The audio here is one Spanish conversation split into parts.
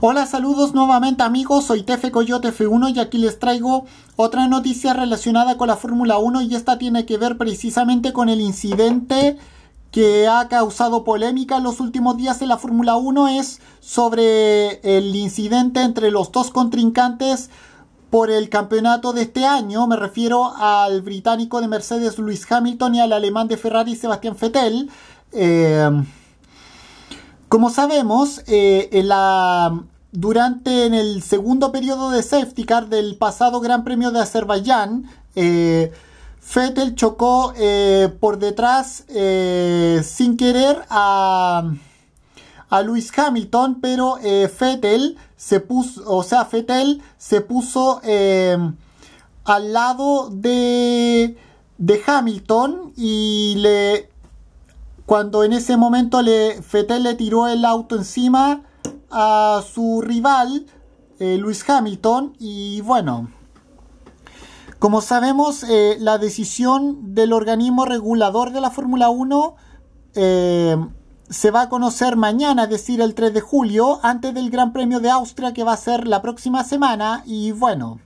Hola, saludos nuevamente amigos, soy Tefe Coyote F1 y aquí les traigo otra noticia relacionada con la Fórmula 1 y esta tiene que ver precisamente con el incidente que ha causado polémica en los últimos días en la Fórmula 1 es sobre el incidente entre los dos contrincantes por el campeonato de este año. Me refiero al británico de Mercedes Lewis Hamilton y al alemán de Ferrari Sebastián Vettel. Eh, como sabemos, eh, durante en el segundo periodo de safety car del pasado Gran Premio de Azerbaiyán, Fettel eh, chocó eh, por detrás sin querer a, a Lewis Hamilton, pero Fettel se puso, o sea, se puso al lado de, de Hamilton y le cuando en ese momento le, Fetel le tiró el auto encima a su rival, eh, Luis Hamilton, y bueno, como sabemos, eh, la decisión del organismo regulador de la Fórmula 1 eh, se va a conocer mañana, es decir, el 3 de julio, antes del Gran Premio de Austria que va a ser la próxima semana. Y bueno,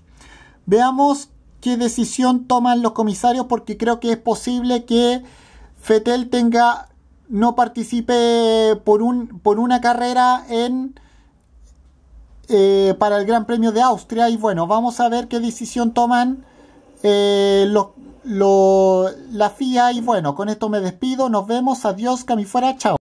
veamos qué decisión toman los comisarios porque creo que es posible que Fetel tenga no participé por, un, por una carrera en, eh, para el Gran Premio de Austria. Y bueno, vamos a ver qué decisión toman eh, la FIA. Y bueno, con esto me despido. Nos vemos. Adiós, fuera. Chao.